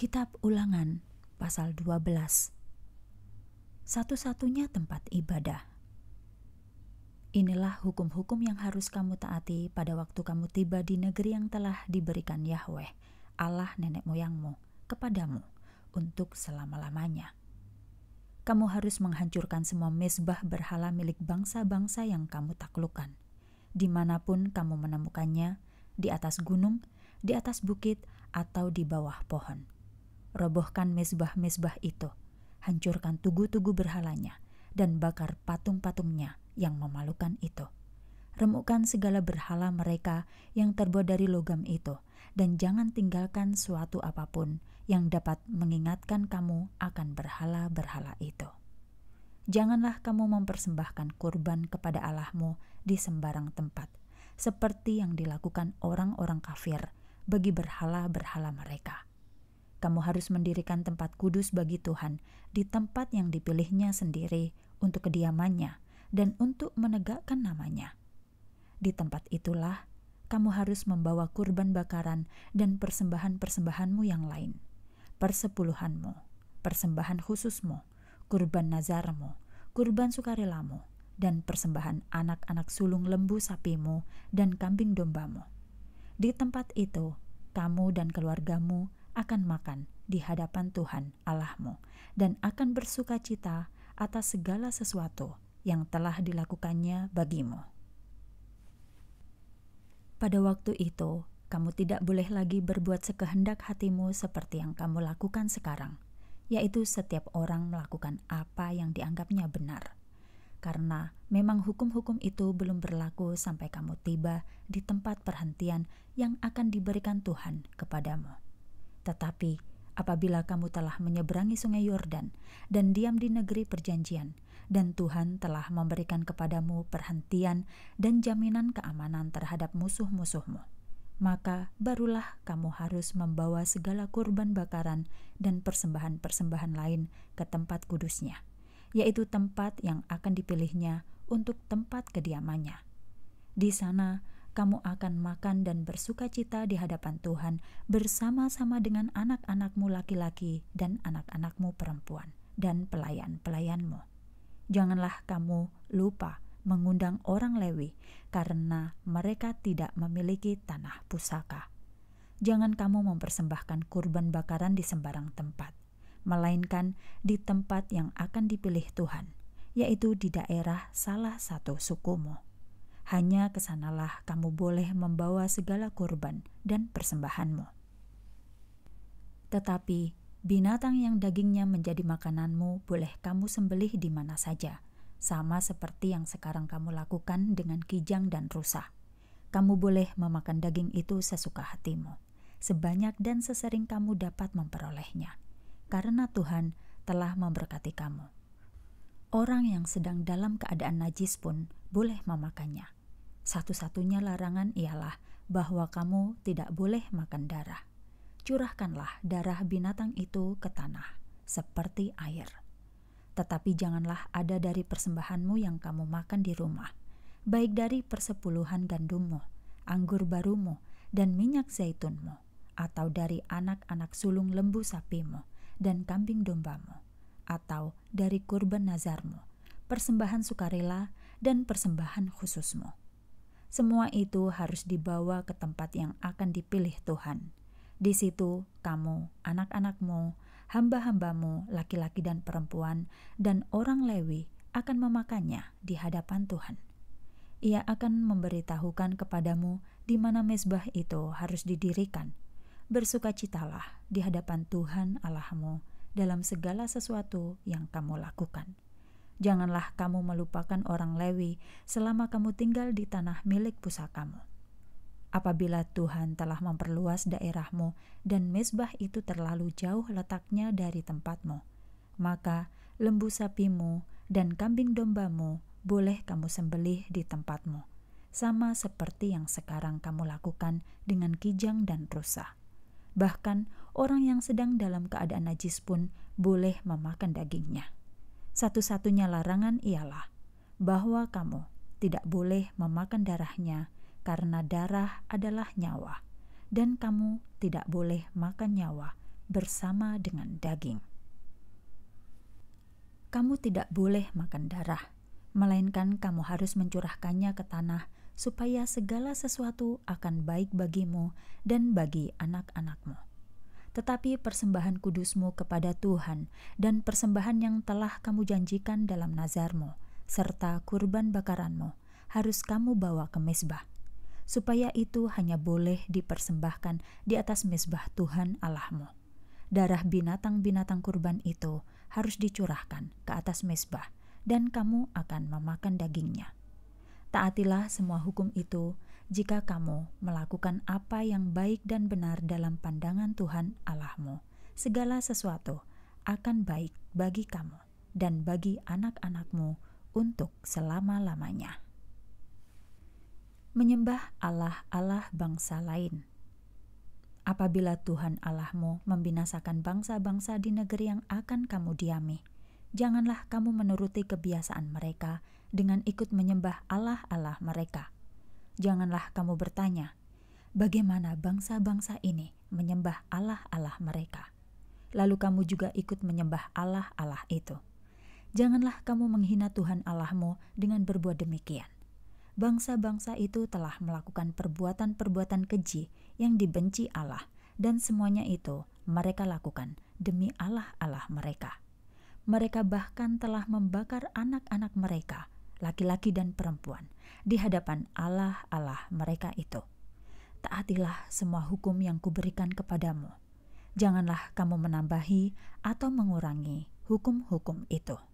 Kitab Ulangan pasal 12. Satu-satunya tempat ibadah. Inilah hukum-hukum yang harus kamu taati pada waktu kamu tiba di negeri yang telah diberikan Yahweh, Allah nenek moyangmu, kepadamu untuk selama-lamanya. Kamu harus menghancurkan semua mesbah berhala milik bangsa-bangsa yang kamu taklukan. Dimanapun kamu menemukannya, di atas gunung, di atas bukit, atau di bawah pohon robohkan mesbah-mesbah itu, hancurkan tugu-tugu berhalanya, dan bakar patung-patungnya yang memalukan itu. Remukkan segala berhala mereka yang terbuat dari logam itu, dan jangan tinggalkan suatu apapun yang dapat mengingatkan kamu akan berhala-berhala itu. Janganlah kamu mempersembahkan kurban kepada Allahmu di sembarang tempat, seperti yang dilakukan orang-orang kafir bagi berhala-berhala mereka kamu harus mendirikan tempat kudus bagi Tuhan di tempat yang dipilihnya sendiri untuk kediamannya dan untuk menegakkan namanya. Di tempat itulah kamu harus membawa kurban bakaran dan persembahan-persembahanmu yang lain, persepuluhanmu, persembahan khususmu, kurban nazarmu, kurban sukarelamu, dan persembahan anak-anak sulung lembu sapimu dan kambing dombamu. Di tempat itu, kamu dan keluargamu akan makan di hadapan Tuhan Allahmu dan akan bersuka cita atas segala sesuatu yang telah dilakukannya bagimu. Pada waktu itu, kamu tidak boleh lagi berbuat sekehendak hatimu seperti yang kamu lakukan sekarang, yaitu setiap orang melakukan apa yang dianggapnya benar. Karena memang hukum-hukum itu belum berlaku sampai kamu tiba di tempat perhentian yang akan diberikan Tuhan kepadamu. Tetapi apabila kamu telah menyeberangi Sungai Yordan dan diam di negeri perjanjian, dan Tuhan telah memberikan kepadamu perhentian dan jaminan keamanan terhadap musuh-musuhmu, maka barulah kamu harus membawa segala kurban bakaran dan persembahan-persembahan lain ke tempat kudusnya, yaitu tempat yang akan dipilihnya untuk tempat kediamannya. Di sana kamu akan makan dan bersuka cita di hadapan Tuhan bersama-sama dengan anak-anakmu laki-laki dan anak-anakmu perempuan dan pelayan-pelayanmu. Janganlah kamu lupa mengundang orang Lewi karena mereka tidak memiliki tanah pusaka. Jangan kamu mempersembahkan kurban bakaran di sembarang tempat, melainkan di tempat yang akan dipilih Tuhan, yaitu di daerah salah satu sukumu. Hanya kesanalah kamu boleh membawa segala kurban dan persembahanmu. Tetapi binatang yang dagingnya menjadi makananmu boleh kamu sembelih di mana saja, sama seperti yang sekarang kamu lakukan dengan kijang dan rusa. Kamu boleh memakan daging itu sesuka hatimu, sebanyak dan sesering kamu dapat memperolehnya, karena Tuhan telah memberkati kamu. Orang yang sedang dalam keadaan najis pun boleh memakannya. Satu-satunya larangan ialah bahwa kamu tidak boleh makan darah. Curahkanlah darah binatang itu ke tanah, seperti air. Tetapi janganlah ada dari persembahanmu yang kamu makan di rumah, baik dari persepuluhan gandummu, anggur barumu, dan minyak zaitunmu, atau dari anak-anak sulung lembu sapimu dan kambing dombamu, atau dari kurban nazarmu, persembahan sukarela, dan persembahan khususmu semua itu harus dibawa ke tempat yang akan dipilih Tuhan. Di situ kamu, anak-anakmu, hamba-hambamu, laki-laki dan perempuan, dan orang Lewi akan memakannya di hadapan Tuhan. Ia akan memberitahukan kepadamu di mana mezbah itu harus didirikan. Bersukacitalah di hadapan Tuhan Allahmu dalam segala sesuatu yang kamu lakukan. Janganlah kamu melupakan orang Lewi selama kamu tinggal di tanah milik pusakamu. Apabila Tuhan telah memperluas daerahmu dan mesbah itu terlalu jauh letaknya dari tempatmu, maka lembu sapimu dan kambing dombamu boleh kamu sembelih di tempatmu, sama seperti yang sekarang kamu lakukan dengan kijang dan rusa. Bahkan orang yang sedang dalam keadaan najis pun boleh memakan dagingnya. Satu-satunya larangan ialah bahwa kamu tidak boleh memakan darahnya karena darah adalah nyawa dan kamu tidak boleh makan nyawa bersama dengan daging. Kamu tidak boleh makan darah, melainkan kamu harus mencurahkannya ke tanah supaya segala sesuatu akan baik bagimu dan bagi anak-anakmu tetapi persembahan kudusmu kepada Tuhan dan persembahan yang telah kamu janjikan dalam nazarmu, serta kurban bakaranmu, harus kamu bawa ke mesbah, supaya itu hanya boleh dipersembahkan di atas mesbah Tuhan Allahmu. Darah binatang-binatang kurban itu harus dicurahkan ke atas mesbah, dan kamu akan memakan dagingnya. Taatilah semua hukum itu, jika kamu melakukan apa yang baik dan benar dalam pandangan Tuhan Allahmu, segala sesuatu akan baik bagi kamu dan bagi anak-anakmu untuk selama-lamanya. Menyembah Allah-Allah bangsa lain. Apabila Tuhan Allahmu membinasakan bangsa-bangsa di negeri yang akan kamu diami, janganlah kamu menuruti kebiasaan mereka dengan ikut menyembah Allah-Allah mereka janganlah kamu bertanya, bagaimana bangsa-bangsa ini menyembah Allah-Allah mereka. Lalu kamu juga ikut menyembah Allah-Allah itu. Janganlah kamu menghina Tuhan Allahmu dengan berbuat demikian. Bangsa-bangsa itu telah melakukan perbuatan-perbuatan keji yang dibenci Allah, dan semuanya itu mereka lakukan demi Allah-Allah mereka. Mereka bahkan telah membakar anak-anak mereka laki-laki dan perempuan, di hadapan Allah-Allah mereka itu. Taatilah semua hukum yang kuberikan kepadamu. Janganlah kamu menambahi atau mengurangi hukum-hukum itu.